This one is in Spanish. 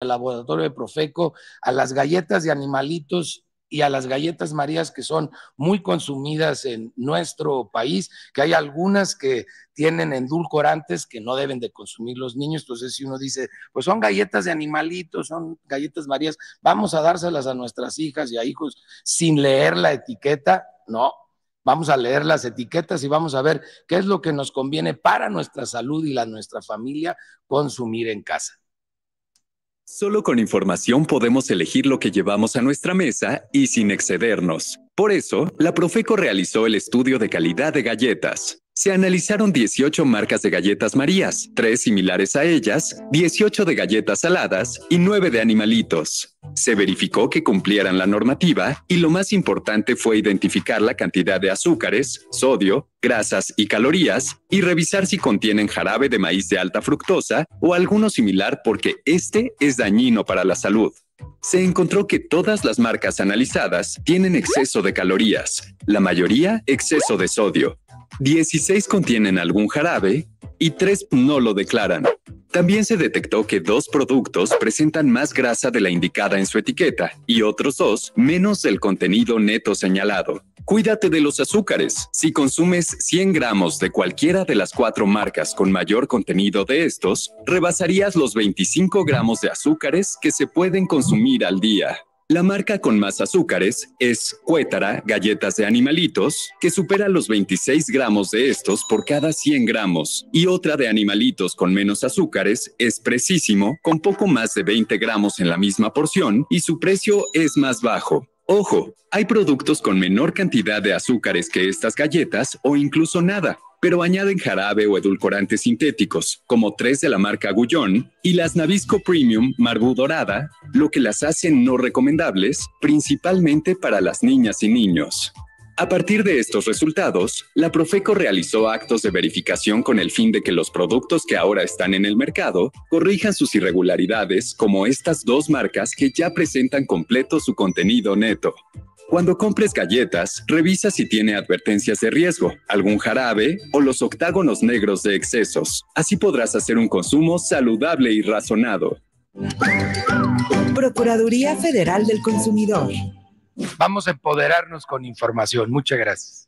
El laboratorio de Profeco, a las galletas de animalitos y a las galletas marías que son muy consumidas en nuestro país, que hay algunas que tienen endulcorantes que no deben de consumir los niños. Entonces, si uno dice, pues son galletas de animalitos, son galletas marías, vamos a dárselas a nuestras hijas y a hijos sin leer la etiqueta, no. Vamos a leer las etiquetas y vamos a ver qué es lo que nos conviene para nuestra salud y la nuestra familia consumir en casa. Solo con información podemos elegir lo que llevamos a nuestra mesa y sin excedernos. Por eso, la Profeco realizó el estudio de calidad de galletas. Se analizaron 18 marcas de galletas Marías, 3 similares a ellas, 18 de galletas saladas y 9 de animalitos. Se verificó que cumplieran la normativa y lo más importante fue identificar la cantidad de azúcares, sodio, grasas y calorías y revisar si contienen jarabe de maíz de alta fructosa o alguno similar porque este es dañino para la salud. Se encontró que todas las marcas analizadas tienen exceso de calorías, la mayoría exceso de sodio, 16 contienen algún jarabe y 3 no lo declaran. También se detectó que dos productos presentan más grasa de la indicada en su etiqueta y otros dos menos del contenido neto señalado. Cuídate de los azúcares. Si consumes 100 gramos de cualquiera de las cuatro marcas con mayor contenido de estos, rebasarías los 25 gramos de azúcares que se pueden consumir al día. La marca con más azúcares es Cuétara Galletas de Animalitos, que supera los 26 gramos de estos por cada 100 gramos. Y otra de animalitos con menos azúcares es Precísimo, con poco más de 20 gramos en la misma porción y su precio es más bajo. Ojo, hay productos con menor cantidad de azúcares que estas galletas o incluso nada pero añaden jarabe o edulcorantes sintéticos, como tres de la marca Gullón y las Nabisco Premium Marbu Dorada, lo que las hacen no recomendables, principalmente para las niñas y niños. A partir de estos resultados, la Profeco realizó actos de verificación con el fin de que los productos que ahora están en el mercado corrijan sus irregularidades como estas dos marcas que ya presentan completo su contenido neto. Cuando compres galletas, revisa si tiene advertencias de riesgo, algún jarabe o los octágonos negros de excesos. Así podrás hacer un consumo saludable y razonado. Procuraduría Federal del Consumidor. Vamos a empoderarnos con información. Muchas gracias.